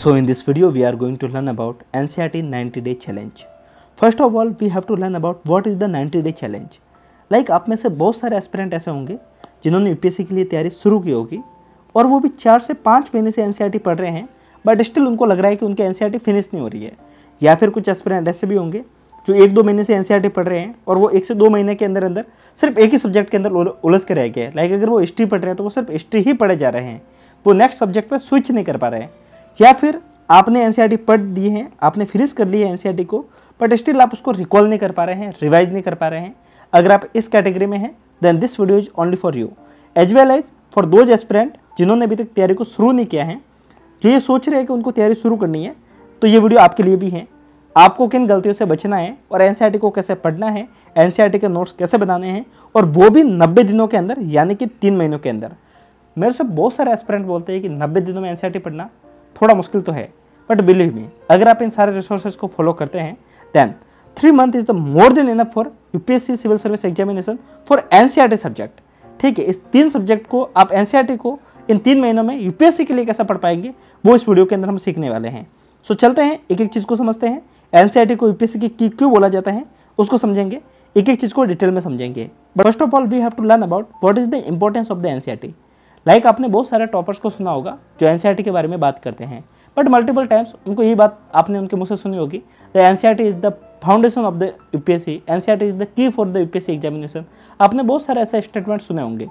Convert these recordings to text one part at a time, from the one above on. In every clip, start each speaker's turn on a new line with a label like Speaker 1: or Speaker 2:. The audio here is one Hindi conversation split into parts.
Speaker 1: So in this video we are going to learn about NCRT e 90 day challenge. First of all we have to learn about what is the 90 day challenge. Like आप में से बहुत सारे एस्पिरेंट ऐसे होंगे जिन्होंने यूपीएससी के लिए तैयारी शुरू की होगी और वो भी चार से पाँच महीने से एन e पढ़ रहे हैं बट स्टिल उनको लग रहा है कि उनकी एन फिनिश नहीं हो रही है या फिर कुछ एस्पिरेंट ऐसे भी होंगे जो एक दो महीने से एन e पढ़ रहे हैं और वो एक से दो महीने के अंदर अंदर सिर्फ एक ही सब्जेक्ट के अंदर उलझ के रह गए लाइक अगर वो हिस्ट्री पढ़ रहे हैं तो वो सिर्फ हिस्ट्री ही पढ़े जा रहे हैं वो नेक्स्ट सब्जेक्ट पर स्विच नहीं कर पा रहे हैं या फिर आपने एन e पढ़ दिए हैं आपने फिनिश कर लिया है एन e को बट स्टिल आप उसको रिकॉल नहीं कर पा रहे हैं रिवाइज नहीं कर पा रहे हैं अगर आप इस कैटेगरी में हैं then this video is only for you as well as for those aspirant जिन्होंने अभी तक तैयारी को शुरू नहीं किया है जो ये सोच रहे हैं कि उनको तैयारी शुरू करनी है तो ये वीडियो आपके लिए भी है आपको किन गलतियों से बचना है और एन e को कैसे पढ़ना है एन के नोट्स कैसे बनाने हैं और वो भी नब्बे दिनों के अंदर यानी कि तीन महीनों के अंदर मेरे से बहुत सारे एस्परेंट बोलते हैं कि नब्बे दिनों में एन पढ़ना थोड़ा मुश्किल तो है बट बिलीव मी अगर आप इन सारे रिसोर्सेज को फॉलो करते हैं then three month is the more than enough for UPSC civil service examination for NCERT subject ठीक है इस तीन सब्जेक्ट को आप एनसीईआरटी e को इन तीन महीनों में यूपीएससी के लिए कैसा पढ़ पाएंगे वो इस वीडियो के अंदर हम सीखने वाले हैं सो so, चलते हैं एक एक चीज़ को समझते हैं एनसीईआरटी e को यूपीएससी की की क्यों बोला जाता है उसको समझेंगे एक एक चीज़ को डिटेल में समझेंगे but first of all we have to learn about what is the importance of the T like like आपने बहुत सारे टॉपर्स को सुना होगा जो एन e के बारे में बात करते हैं बट मल्टीपल टाइम्स उनको ये बात आपने उनके मुँह से सुनी होगी the N is the foundation of the U P S C N is the key for the U P S C examination आपने बहुत सारे ऐसे स्टेटमेंट सुने होंगे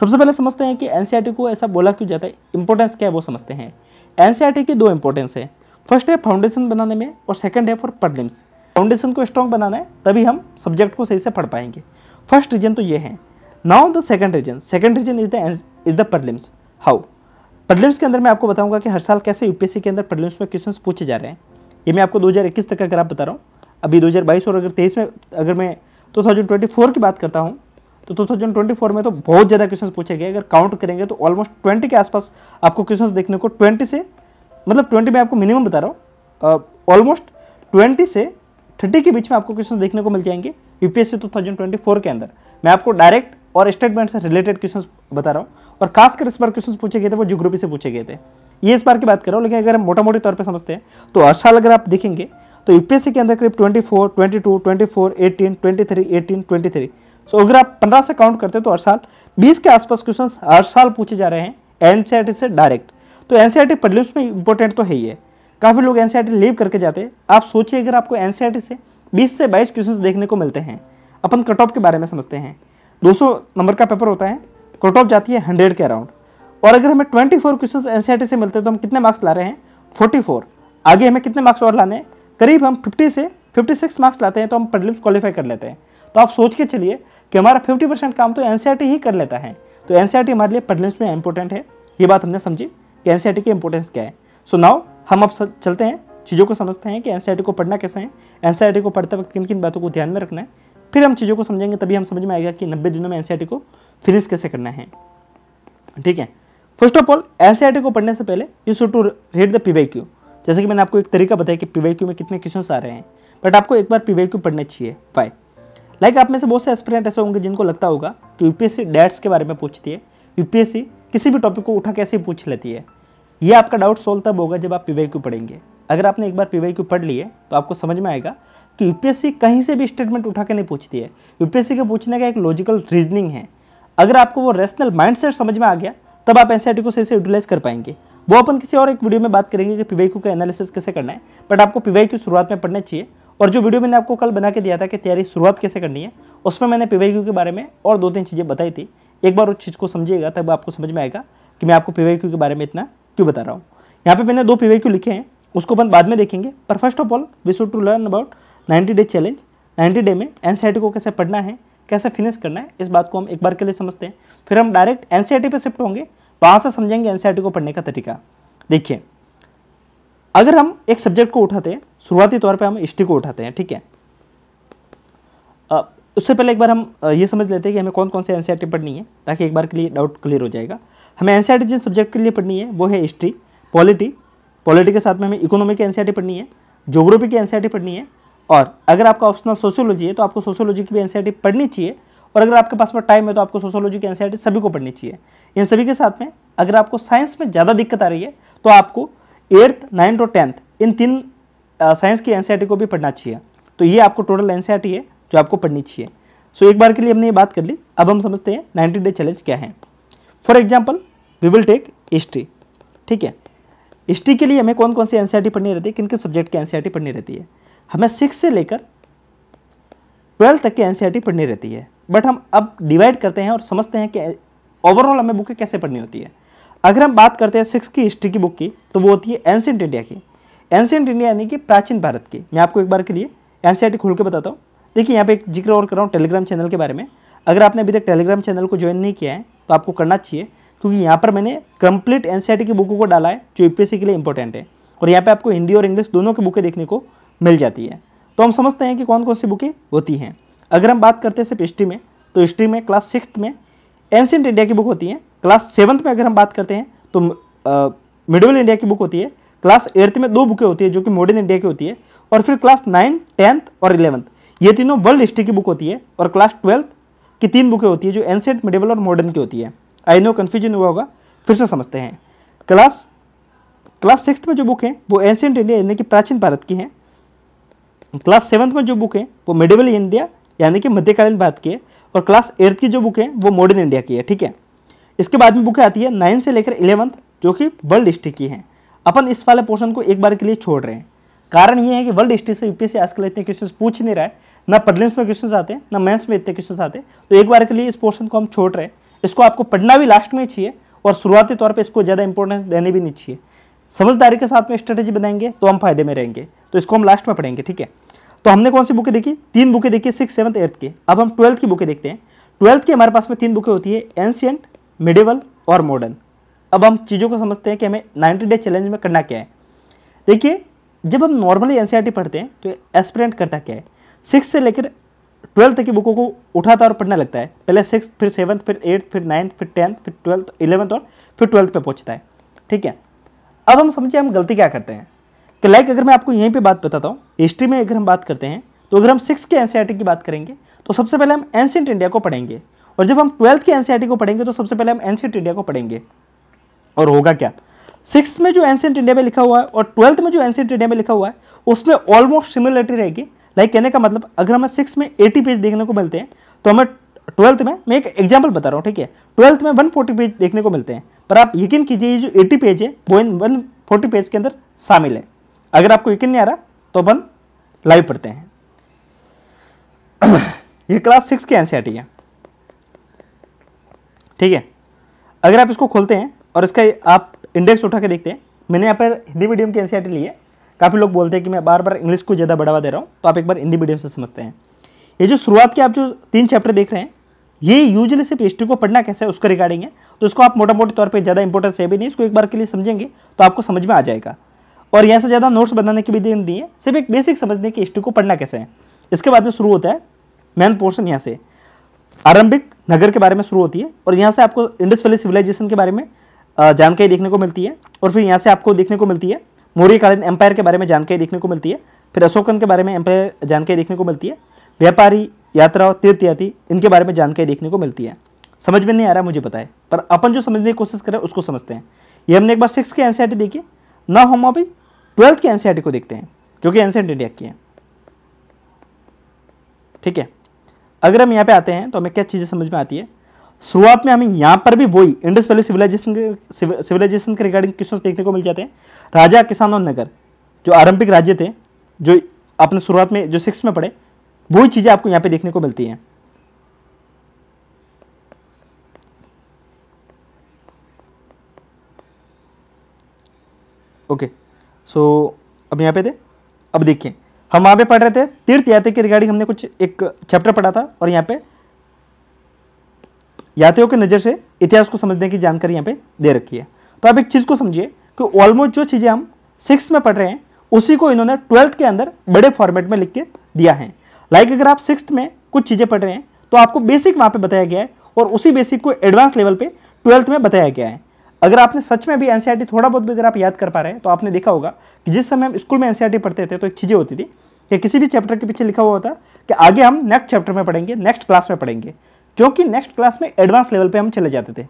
Speaker 1: सबसे पहले समझते हैं कि एन e को ऐसा बोला क्यों जाता है इंपॉर्टेंस क्या है वो समझते हैं एन e की दो इंपॉर्टेंस है फर्स्ट है फाउंडेशन बनाने में और सेकंड है फॉर प्रॉब्लम्स फाउंडेशन को स्ट्रॉन्ग बनाना है तभी हम सब्जेक्ट को सही से पढ़ पाएंगे फर्स्ट रीजन तो ये है now the second reason second reason is the is the prelims how prelims के अंदर मैं आपको बताऊंगा कि हर साल कैसे यूपीएससी के अंदर प्रलिम्स में क्वेश्चन पूछे जा रहे हैं ये मैं आपको 2021 तक का ग्राफ बता रहा हूँ अभी 2022 और अगर तेईस में अगर मैं 2024 की बात करता हूँ तो 2024 में तो बहुत ज़्यादा क्वेश्चन पूछे गए अगर काउंट करेंगे तो ऑलमोस्ट ट्वेंटी के आसपास आपको क्वेश्चन देखने को ट्वेंटी से मतलब ट्वेंटी में आपको मिनिमम बता रहा हूँ ऑलमोस्ट ट्वेंटी से थर्टी के बीच में आपको क्वेश्चन देखने को मिल जाएंगे यूपीएससी फोर के अंदर मैं आपको डायरेक्ट और स्टेटमेंट से रिलेटेड क्वेश्चन बता रहा हूँ और खासकर इस बार क्वेश्चन पूछे गए थे वो जियोग्राफी से पूछे गए थे ये इस बार की बात कर रहा हूँ लेकिन अगर हम मोटा मोटी तौर पर समझते हैं तो हर साल अगर आप देखेंगे तो यूपीएससी के अंदर करीब twenty twenty twenty four to four eighteen twenty three eighteen twenty three so अगर आप पंद्रह से काउंट करते हैं तो हर साल बीस के आसपास क्वेश्चन हर साल पूछे जा रहे हैं टी e से डायरेक्ट तो टी e पढ़लिस्ट में इंपॉर्टेंट तो है ही है काफ़ी लोग टी लीव e करके जाते हैं आप सोचिए अगर आपको टी से बीस से बाईस क्वेश्चन देखने को मिलते हैं अपन कट ऑफ के बारे में समझते हैं 200 नंबर का पेपर होता है कट ऑफ जाती है हंड्रेड के अराउंड और अगर हमें ट्वेंटी फोर क्वेश्चन एन से मिलते हैं तो हम कितने मार्क्स ला रहे हैं फोर्टी फोर आगे हमें कितने मार्क्स और लाने करीब हम फिफ्टी से फिफ्टी सिक्स मार्क्स लाते हैं तो हम प्रलिम्स क्वालिफाई कर लेते हैं तो आप सोच के चलिए कि हमारा फिफ्टी परसेंट काम तो एन ही कर लेता है तो एन हमारे लिए प्रलिम्स में इंपॉर्टेंट है ये बात हमने समझी कि एन की इंपॉर्टेंस क्या है सो so नाउ हम अब चलते हैं चीज़ों को समझते हैं कि एन को पढ़ना कैसे है एन को पढ़ते वक्त किन किन बातों को ध्यान में रखना है फिर हम चीज़ों को समझेंगे तभी हम समझ में आएगा कि नब्बे दिनों में एन e को फिनिश कैसे करना है ठीक है फर्स्ट ऑफ ऑल एन को पढ़ने से पहले you show to read the P जैसे कि मैंने आपको एक तरीका बताया कि पी में कितने क्वेश्चन आ रहे हैं बट आपको एक बार पी वाई पढ़ने चाहिए वाई लाइक आप में से बहुत से एक्सपीरियंट ऐसे होंगे जिनको लगता होगा कि यूपीएससी डैट्स के बारे में पूछती है यूपीएससी किसी भी टॉपिक को उठा कैसे पूछ लेती है ये आपका डाउट सोल्व तब होगा जब आप पी वाई पढ़ेंगे अगर आपने एक बार पी वाई पढ़ लिए तो आपको समझ में आएगा कि यूपीएससी कहीं से भी स्टेटमेंट उठा के नहीं पूछती है यूपीएससी के पूछने का एक लॉजिकल रीजनिंग है अगर आपको वो रेशनल माइंडसेट समझ में आ गया तब आप एन को सही यूटिलाइज कर पाएंगे वो अपन किसी और एक वीडियो में बात करेंगे कि पीवाईक्यू का एनालिसिस कैसे करना है बट आपको पीवाईक्यू शुरुआत में पढ़ना चाहिए और जो वीडियो मैंने आपको कल बना के दिया था कि तैयारी शुरुआत कैसे करनी है उसमें मैंने पीवाईक्यू के बारे में और दो तीन चीज़ें बताई थी एक बार उस चीज़ को समझिएगा तब आपको समझ में आएगा कि मैं आपको पीवाईक्यू के बारे में इतना क्यों बता रहा हूँ यहाँ पर मैंने दो पीवाईक्यू लिखे हैं उसको अपन बाद में देखेंगे पर first of all we should to learn about 90 day challenge 90 day में एन को कैसे पढ़ना है कैसे फिनिश करना है इस बात को हम एक बार के लिए समझते हैं फिर हम डायरेक्ट एन पे शिफ्ट होंगे वहाँ से समझेंगे एन को पढ़ने का तरीका देखिए अगर हम एक सब्जेक्ट को उठाते हैं शुरुआती तौर पे हम हिस्ट्री को उठाते हैं ठीक है उससे पहले एक बार हम ये समझ लेते हैं कि हमें कौन कौन से एन पढ़नी है ताकि एक बार के लिए डाउट क्लियर हो जाएगा हमें एन जिन सब्जेक्ट के लिए पढ़नी है वो है हिस्ट्री पॉलिटी पॉलिटी के साथ में हमें इकोनॉमिक एन पढ़नी है जोग्राफी की एन पढ़नी है और अगर आपका ऑप्शनल सोशियोलॉजी है तो आपको सोशियोलॉजी की भी एनसीआरटी पढ़नी चाहिए और अगर आपके पास में टाइम है तो आपको सोशियोलॉजी की एनसीआरटी सभी को पढ़नी चाहिए इन सभी के साथ में अगर आपको साइंस में ज़्यादा दिक्कत आ रही है तो आपको एट्थ नाइन्थ और टेंथ इन तीन साइंस की एन को भी पढ़ना चाहिए तो ये आपको टोटल एन है जो आपको पढ़नी चाहिए सो एक बार के लिए हमने ये बात कर ली अब हम समझते हैं नाइन्टी डे चैलेंज क्या है for example we will take history ठीक है हिस्ट्री के लिए हमें कौन कौन सी एनसीईआरटी पढ़नी रहती है किन किन सब्जेक्ट की एनसीईआरटी पढ़नी रहती है हमें सिक्स से लेकर ट्वेल्थ तक की एन पढ़नी रहती है बट हम अब डिवाइड करते हैं और समझते हैं कि ओवरऑल हमें बुकें कैसे पढ़नी होती है अगर हम बात करते हैं सिक्स की हिस्ट्री की बुक की तो वो होती है एंसेंट इंडिया की एंसेंट इंडिया यानी कि प्राचीन भारत की मैं आपको एक बार के लिए एन खोल के बताता हूँ देखिए यहाँ पे एक जिक्र और कर रहा हूँ टेलीग्राम चैनल के बारे में अगर आपने अभी तक टेलीग्राम चैनल को ज्वाइन नहीं किया है तो आपको करना चाहिए क्योंकि यहाँ पर मैंने कंप्लीट एन की बुकों को डाला है जो यू के लिए इंपॉर्टेंट है और यहाँ पर आपको हिंदी और इंग्लिश दोनों की बुकें देखने को मिल जाती है तो हम समझते हैं कि कौन कौन सी बुकें होती हैं अगर हम बात करते हैं सिर्फ हिस्ट्री में तो हिस्ट्री में क्लास सिक्स में एंशियट इंडिया की बुक होती है क्लास सेवन्थ में अगर हम बात करते हैं तो मिडिल इंडिया की बुक होती है क्लास एट्थ में दो बुकें होती है जो कि मॉडर्न इंडिया की होती है और फिर क्लास नाइन टेंथ और इलेवंथ ये तीनों वर्ल्ड हिस्ट्री की बुक होती है और क्लास ट्वेल्थ की तीन बुकें होती है जो एंशेंट मिडिवल और मॉडर्न की होती है आई नो कन्फ्यूजन हुआ होगा फिर से समझते हैं क्लास क्लास सिक्स में जो बुक हैं वो एंशेंट इंडिया यानी कि प्राचीन भारत की हैं क्लास सेवन्थ में जो बुक है वो मिडिवल इंडिया यानी कि मध्यकालीन भारत की है और क्लास एट्थ की जो बुक है वो मॉडर्न इंडिया की है ठीक है इसके बाद में बुकें आती है नाइन से लेकर इलेवंथ जो कि वर्ल्ड हिस्ट्री की हैं अपन इस वाले पोर्शन को एक बार के लिए छोड़ रहे हैं कारण ये है कि वर्ल्ड हिस्ट्री से यूपीएससी आजकल इतने क्वेश्चन पूछ नहीं रहा है ना प्रिलिम्स में क्वेश्चन आते हैं ना मैथ्स में इतने क्वेश्चन आते हैं तो एक बार के लिए इस पोर्शन को हम छोड़ रहे हैं इसको आपको पढ़ना भी लास्ट में चाहिए और शुरुआती तौर पर इसको ज़्यादा इंपॉर्टेंस देने भी नहीं चाहिए समझदारी के साथ में स्ट्रेटेजी बनाएंगे तो हम फायदे में रहेंगे तो इसको हम लास्ट में पढ़ेंगे ठीक है तो हमने कौन सी बुकें देखी तीन बुकें देखी सिक्स सेवन्थ एट्थ की अब हम ट्वेल्थ की बुकें देखते हैं ट्वेल्थ की हमारे पास में तीन बुकें होती है एंशियंट मिडिवल और मॉडर्न अब हम चीज़ों को समझते हैं कि हमें नाइन्टी डे चैलेंज में करना क्या है देखिए जब हम नॉर्मली एन पढ़ते हैं तो एस्परेंट करता क्या है सिक्स से लेकर ट्वेल्थ की बुकों को उठाता और पढ़ने लगता है पहले सिक्स फिर सेवन्थ फिर एट्थ फिर नाइन्थ फिर टेंथ फिर ट्वेल्थ इलेवंथ और फिर ट्वेल्थ पे पहुंचता है ठीक है अब हम समझिए हम गलती क्या करते हैं तो लाइक अगर मैं आपको यहीं पे बात बताता हूँ हिस्ट्री में अगर हम बात करते हैं तो अगर हम सिक्स के एन की बात करेंगे तो सबसे पहले हम एनसेंट इंडिया को पढ़ेंगे और जब हम ट्वेल्थ के एन को पढ़ेंगे तो सबसे पहले हम एनसेंट इंडिया को पढ़ेंगे और होगा क्या सिक्स में जो एंसेंट इंडिया में लिखा हुआ है और ट्वेल्थ में जो एनसेंट इंडिया में लिखा हुआ है उसमें ऑलमोस्ट सिमिलरिटी रहेगी लाइक कहने का मतलब अगर हमें सिक्स में एटी पेज देखने को मिलते हैं तो हमें ट्वेल्थ में मैं एक एग्जाम्पल बता रहा हूँ ठीक है ट्वेल्थ में वन फोर्टी पेज देखने को मिलते हैं पर आप यकीन कीजिए ये जो एटी पेज है वो इन वन फोर्टी पेज के अंदर शामिल है अगर आपको यकीन नहीं आ रहा तो अपन लाइव पढ़ते हैं ये क्लास सिक्स की एनसीईआरटी e है ठीक है अगर आप इसको खोलते हैं और इसका आप इंडेक्स उठा के देखते हैं मैंने यहाँ पर हिंदी मीडियम की एनसीईआरटी e ली है काफ़ी लोग बोलते हैं कि मैं बार बार इंग्लिश को ज़्यादा बढ़ावा दे रहा हूँ तो आप एक बार हिंदी मीडियम से समझते हैं ये जो शुरुआत के आप जो तीन चैप्टर देख रहे हैं ये यूजली सिर्फ हिस्ट्री को पढ़ना कैसे है उसका रिगार्डिंग है तो इसको आप मोटा मोटे तौर पर ज़्यादा इंपॉर्टेंस है भी नहीं इसको एक बार के लिए समझेंगे तो आपको समझ में आ जाएगा और यहाँ से ज़्यादा नोट्स बनाने की भी दिन दी है सिर्फ एक बेसिक समझने की हिस्ट्री को पढ़ना कैसे है इसके बाद में शुरू होता है मेन पोर्शन यहाँ से आरंभिक नगर के बारे में शुरू होती है और यहाँ से आपको इंडस वैली सिविलाइजेशन के बारे में जानकारी देखने को मिलती है और फिर यहाँ से आपको देखने को मिलती है मौर्यकालीन एम्पायर के बारे में जानकारी देखने को मिलती है फिर अशोकन के बारे में एम्पायर जानकारी देखने को मिलती है व्यापारी यात्रा और तीर्थयात्री इनके बारे में जानकारी देखने को मिलती है समझ में नहीं आ रहा मुझे पता है पर अपन जो समझने की कोशिश कर रहे हैं उसको समझते हैं ये हमने एक बार सिक्स के एन देखी ना होमा अभी ट्वेल्थ के एनसीआरटी को देखते हैं जो कि एनसेंट इंडिया की है ठीक है अगर हम यहाँ पे आते हैं तो हमें क्या चीज़ें समझ में आती है शुरुआत में हमें यहाँ पर भी वही इंडस वैली सिविलाइजेशन के सिविलाइजेशन के रिगार्डिंग क्वेश्चन देखने को मिल जाते हैं राजा किसान और नगर जो आरंभिक राज्य थे जो अपने शुरुआत में जो सिक्स में पढ़े वही चीज़ें आपको यहाँ पर देखने को मिलती हैं ओके okay. सो so, अब यहाँ पे थे अब देखिए हम वहाँ पे पढ़ रहे थे तीर्थ यात्रा के रिगार्डिंग हमने कुछ एक चैप्टर पढ़ा था और यहाँ पे यात्रियों के नज़र से इतिहास को समझने की जानकारी यहाँ पे दे रखी है तो आप एक चीज़ को समझिए कि ऑलमोस्ट जो चीज़ें हम सिक्स में पढ़ रहे हैं उसी को इन्होंने ट्वेल्थ के अंदर बड़े फॉर्मेट में लिख के दिया है लाइक like अगर आप सिक्स में कुछ चीज़ें पढ़ रहे हैं तो आपको बेसिक वहाँ पर बताया गया है और उसी बेसिक को एडवांस लेवल पर ट्वेल्थ में बताया गया है अगर आपने सच में भी एन थोड़ा बहुत भी अगर आप याद कर पा रहे हैं तो आपने देखा होगा कि जिस समय हम स्कूल में एन पढ़ते थे तो एक चीज़ें होती थी कि किसी भी चैप्टर के पीछे लिखा हुआ होता कि आगे हम नेक्स्ट चैप्टर में पढ़ेंगे नेक्स्ट क्लास में पढ़ेंगे क्योंकि नेक्स्ट क्लास में एडवांस लेवल पर हम चले जाते थे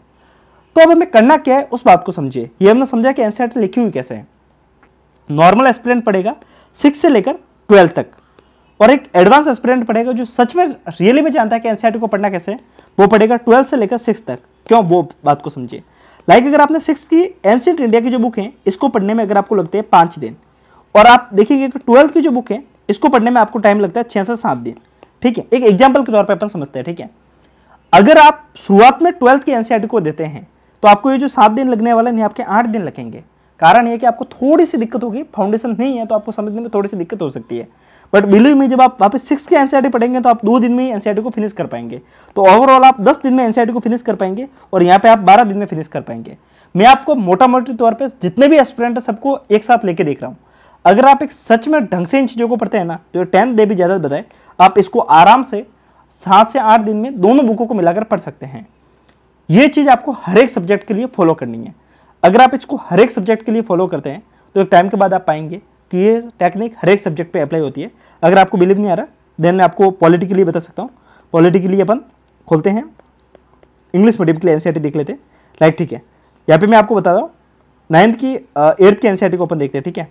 Speaker 1: तो अब हमें करना क्या है उस बात को समझिए ये हमने समझा कि एन लिखी हुई कैसे है नॉर्मल एक्सपीरियंट पढ़ेगा सिक्स से लेकर ट्वेल्थ तक और एक एडवांस एक्सपीरियंट पढ़ेगा जो सच में रियली में जानता है कि एनसीईआरटी को पढ़ना कैसे है वो पढ़ेगा ट्वेल्थ से लेकर सिक्स तक क्यों वो बात को समझिए लाइक अगर आपने सिक्स की एंशियंट इंडिया की जो बुक है इसको पढ़ने में अगर आपको लगते हैं पाँच दिन और आप देखेंगे कि ट्वेल्थ की जो बुक है इसको पढ़ने में आपको टाइम लगता है छः से सात दिन ठीक है एक एग्जाम्पल के तौर पर अपन समझते हैं ठीक है अगर आप शुरुआत में ट्वेल्थ की एनसीआर को देते हैं तो आपको ये जो सात दिन लगने वाले नहीं आपके आठ दिन लगेंगे कारण ये कि आपको थोड़ी सी दिक्कत होगी फाउंडेशन नहीं है तो आपको समझने में थोड़ी सी दिक्कत हो सकती है बट बिलीव मी जब आप वापस सिक्स के एनसीआरटी e पढ़ेंगे तो आप दो दिन में ही एनसीआरटी e को फिनिश कर पाएंगे तो ओवरऑल आप दस दिन में एनसीआरटी e को फिनिश कर पाएंगे और यहाँ पे आप बारह दिन में फिनिश कर पाएंगे मैं आपको मोटा मोटी तौर पर जितने भी स्टूडेंट हैं सबको एक साथ लेके देख रहा हूँ अगर आप एक सच में ढंग से इन चीज़ों को पढ़ते हैं ना तो टेंथ डे भी ज़्यादा बताए आप इसको आराम से सात से आठ दिन में दोनों बुकों को मिलाकर पढ़ सकते हैं ये चीज़ आपको हर एक सब्जेक्ट के लिए फॉलो करनी है अगर आप इसको हर एक सब्जेक्ट के लिए फॉलो करते हैं तो एक टाइम के बाद आप पाएंगे कि ये टेक्निक हर एक सब्जेक्ट पे अप्लाई होती है अगर आपको बिलीव नहीं आ रहा देन मैं आपको पॉलिटिकली बता सकता हूँ पॉलिटिकली अपन खोलते हैं इंग्लिश मीडियम के लिए एन e देख लेते हैं राइट ठीक है यहाँ पे मैं आपको बता रहा हूँ नाइन्थ की एट्थ की एन को अपन देखते हैं ठीक है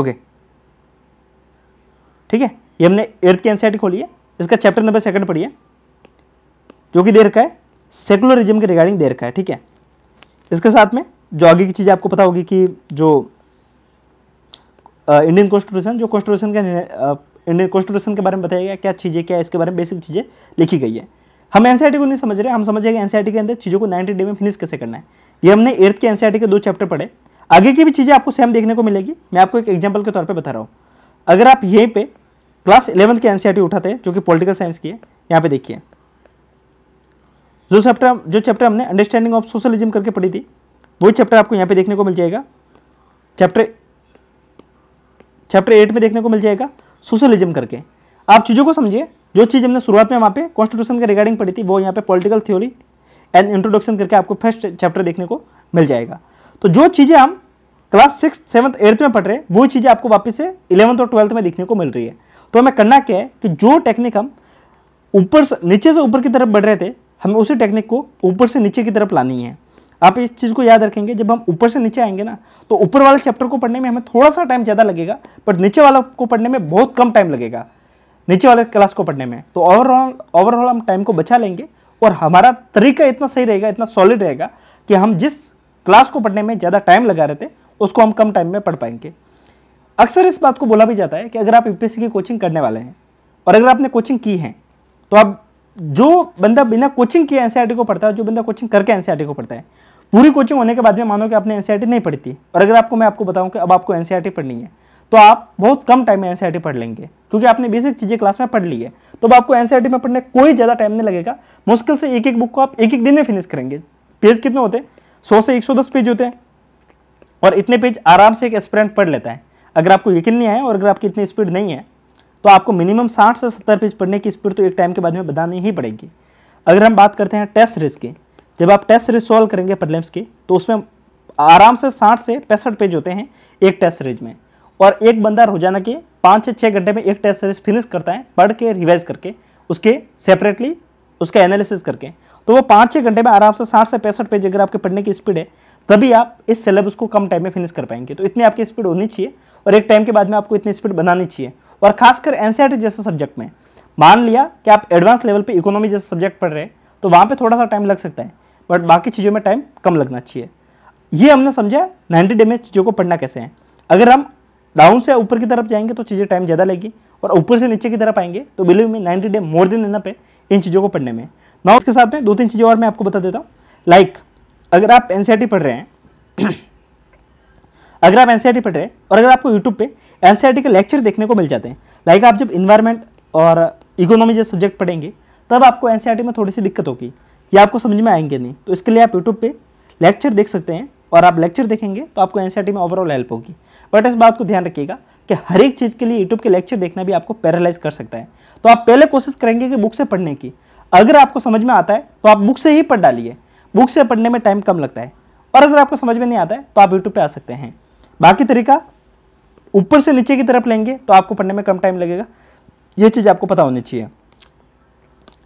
Speaker 1: ओके ठीक है ये हमने एट्थ की एन e खोली है इसका चैप्टर नंबर सेकंड पढ़िए जो कि दे रखा है सेकुलरिज्म के रिगार्डिंग दे रखा है ठीक है इसके साथ में जो आगे की चीज़ें आपको पता होगी कि जो इंडियन कॉन्स्टिट्यूशन जो कॉन्स्टिट्यूशन के इंडियन कॉन्स्टिट्यूशन के बारे में बताया गया क्या चीज़ें क्या इसके बारे में बेसिक चीज़ें लिखी गई है हम एन e को नहीं समझ रहे हम समझ रहे हैं एनसीईआरटी e के अंदर चीज़ों को नाइन्टी डे में फिनिश कैसे करना है ये हमने एर्थ के एन e के दो चैप्टर पढ़े आगे की भी चीज़ें आपको सेम देखने को मिलेगी मैं आपको एक एग्जाम्पल के तौर पर बता रहा हूँ अगर आप यहीं पर क्लास इलेवंथ के एन उठाते हैं जो कि पोलिटिकल साइंस की है यहाँ पर देखिए जो चैप्टर जो चैप्टर हमने अंडरस्टैंडिंग ऑफ सोशलिज्म करके पढ़ी थी वही चैप्टर आपको यहाँ पे देखने को मिल जाएगा चैप्टर चैप्टर एट में देखने को मिल जाएगा सोशलिज्म करके आप चीज़ों को समझिए जो चीज़ हमने शुरुआत में वहाँ पे कॉन्स्टिट्यूशन के रिगार्डिंग पढ़ी थी वो यहाँ पे पॉलिटिकल थ्योरी एंड इंट्रोडक्शन करके आपको फर्स्ट चैप्टर देखने को मिल जाएगा तो जो चीज़ें हम क्लास सिक्स सेवन्थ एट्थ में पढ़ रहे हैं वो चीज़ें आपको वापस से इलेवंथ और ट्वेल्थ में देखने को मिल रही है तो हमें करना क्या है कि जो टेक्निक हम ऊपर से नीचे से ऊपर की तरफ बढ़ रहे थे हमें उसी टेक्निक को ऊपर से नीचे की तरफ लानी है आप इस चीज़ को याद रखेंगे जब हम ऊपर से नीचे आएंगे ना तो ऊपर वाले चैप्टर को पढ़ने में हमें थोड़ा सा टाइम ज़्यादा लगेगा पर नीचे वाला को पढ़ने में बहुत कम टाइम लगेगा नीचे वाले क्लास को पढ़ने में तो ओवरऑल ओवरऑल हम टाइम को बचा लेंगे और हमारा तरीका इतना सही रहेगा इतना सॉलिड रहेगा कि हम जिस क्लास को पढ़ने में ज़्यादा टाइम लगा रहे थे उसको हम कम टाइम में पढ़ पाएंगे अक्सर इस बात को बोला भी जाता है कि अगर आप यूपीएससी की कोचिंग करने वाले हैं और अगर आपने कोचिंग की है तो आप जो बंदा बिना कोचिंग के एन को पढ़ता है जो बंदा कोचिंग करके एन e को पढ़ता है पूरी कोचिंग होने के बाद में मानो कि आपने एन e नहीं पढ़ती और अगर आपको मैं आपको बताऊँ कि अब आपको एन e पढ़नी है तो आप बहुत कम टाइम में एन पढ़ लेंगे क्योंकि आपने बेसिक चीज़ें क्लास में पढ़ ली है तो अब आपको एन में पढ़ने कोई ज़्यादा टाइम नहीं लगेगा मुश्किल से एक एक बुक को आप एक एक दिन में फिनिश करेंगे पेज कितने होते हैं सौ से एक सौ दस पेज होते हैं और इतने पेज आराम से एक एक्सपेरेंट पढ़ लेता है अगर आपको यकीन नहीं आए और अगर आपकी इतनी स्पीड नहीं है तो आपको मिनिमम साठ से सत्तर पेज पढ़ने की स्पीड तो एक टाइम के बाद में बतानी ही पड़ेगी अगर हम बात करते हैं टेस्ट सीरीज की जब आप टेस्ट सीरीज सॉल्व करेंगे प्रॉब्लम्स की तो उसमें आराम से साठ से पैंसठ पेज होते हैं एक टेस्ट सीरीज में और एक बंदा रोजाना के पाँच से छः घंटे में एक टेस्ट सीरीज फिनिश करता है पढ़ के रिवाइज करके उसके सेपरेटली उसका एनालिसिस करके तो वो पाँच छः घंटे में आराम से साठ से पैंसठ पेज अगर आपके पढ़ने की स्पीड है तभी आप इस सिलेबस को कम टाइम में फिनिश कर पाएंगे तो इतनी आपकी स्पीड होनी चाहिए और एक टाइम के बाद में आपको इतनी स्पीड बनानी चाहिए और खासकर एन e जैसे सब्जेक्ट में मान लिया कि आप एडवांस लेवल पे इकोनॉमी जैसे सब्जेक्ट पढ़ रहे हैं तो वहाँ पे थोड़ा सा टाइम लग सकता है बट बाकी चीज़ों में टाइम कम लगना चाहिए ये हमने समझा नाइन्टी डे में चीज़ों को पढ़ना कैसे है अगर हम डाउन से ऊपर की तरफ जाएंगे तो चीज़ें टाइम ज़्यादा लगेगी और ऊपर से नीचे की तरफ आएंगे तो बिलीव में नाइन्टी डे मोर देन देना पे इन चीज़ों को पढ़ने में ना उसके साथ में दो तीन चीज़ें और मैं आपको बता देता हूँ लाइक अगर आप एन e पढ़ रहे हैं अगर आप एन e पढ़ रहे हैं और अगर आपको यूट्यूब पे एन e के लेक्चर देखने को मिल जाते हैं लाइक आप जब इन्वायरमेंट और इकोनॉमी जैसे सब्जेक्ट पढ़ेंगे तब आपको एन e में थोड़ी सी दिक्कत होगी या आपको समझ में आएंगे नहीं तो इसके लिए आप यूट्यूब पर लेक्चर देख सकते हैं और आप लेक्चर देखेंगे तो आपको एन में ओवरऑल हेल्प होगी बट इस बात को ध्यान रखिएगा कि हर एक चीज़ के लिए यूट्यूब के लेक्चर देखना भी आपको पैरालाइज कर सकता है तो आप पहले कोशिश करेंगे कि बुक से पढ़ने की अगर आपको समझ में आता है तो आप बुक से ही पढ़ डालिए बुक से पढ़ने में टाइम कम लगता है और अगर आपको समझ में नहीं आता है तो आप यूट्यूब पर आ सकते हैं बाकी तरीका ऊपर से नीचे की तरफ लेंगे तो आपको पढ़ने में कम टाइम लगेगा ये चीज़ आपको पता होनी चाहिए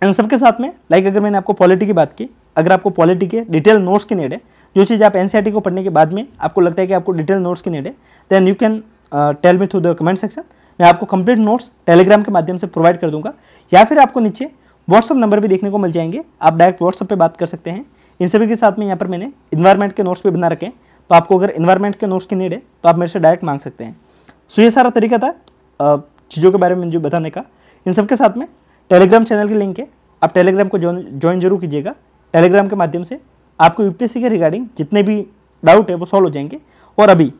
Speaker 1: इन सबके साथ में लाइक अगर मैंने आपको पॉलिटी की बात की अगर आपको पॉलिटी के डिटेल नोट्स की नेड़े जो चीज़ आप एनसीईआरटी e को पढ़ने के बाद में आपको लगता है कि आपको डिटेल नोट्स की नेड़े then you can tell me through the comment section मैं आपको कंप्लीट नोट्स टेलीग्राम के माध्यम से प्रोवाइड कर दूंगा या फिर आपको नीचे व्हाट्सअप नंबर भी देखने को मिल जाएंगे आप डायरेक्ट व्हाट्सअप पर बात कर सकते हैं इन सभी के साथ में यहाँ पर मैंने इन्वायरमेंट के नोट्स भी बना रखे हैं तो आपको अगर इन्वायरमेंट के नोट्स की नीड है तो आप मेरे से डायरेक्ट मांग सकते हैं सो ये सारा तरीका था चीज़ों के बारे में जो बताने का इन सब के साथ में टेलीग्राम चैनल की लिंक है आप टेलीग्राम को ज्वाइन जरूर कीजिएगा टेलीग्राम के माध्यम से आपको यूपीएससी के रिगार्डिंग जितने भी डाउट है वो सॉल्व हो जाएंगे और अभी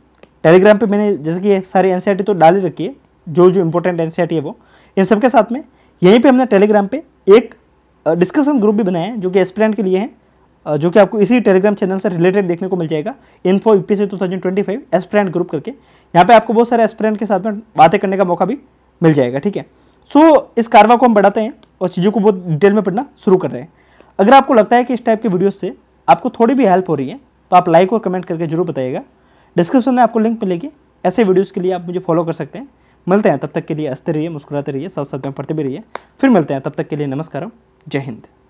Speaker 1: टेलीग्राम पे मैंने जैसे कि सारी एन तो डाल ही रखी है जो जो इंपॉर्टेंट एन है वो इन सब के साथ में यहीं पे हमने टेलीग्राम पे एक डिस्कशन ग्रुप भी बनाया है जो कि एस्पिरेंट के लिए हैं जो कि आपको इसी टेलीग्राम चैनल से रिलेटेड देखने को मिल जाएगा info UP C two thousand twenty five aspirant group करके यहाँ पे आपको बहुत सारे एस्पिरेंट के साथ में बातें करने का मौका भी मिल जाएगा ठीक है सो so, इस कारवा को हम बढ़ाते हैं और चीज़ों को बहुत डिटेल में पढ़ना शुरू कर रहे हैं अगर आपको लगता है कि इस टाइप के वीडियोज़ से आपको थोड़ी भी हेल्प हो रही है तो आप लाइक और कमेंट करके जरूर बताइएगा डिस्क्रिप्शन में आपको लिंक मिलेगी ऐसे वीडियोज़ के लिए आप मुझे फॉलो कर सकते हैं मिलते हैं तब तक के लिए हंसते रहिए मुस्कुराते रहिए साथ साथ में पढ़ते भी रहिए फिर मिलते हैं तब तक के लिए नमस्कार जय हिंद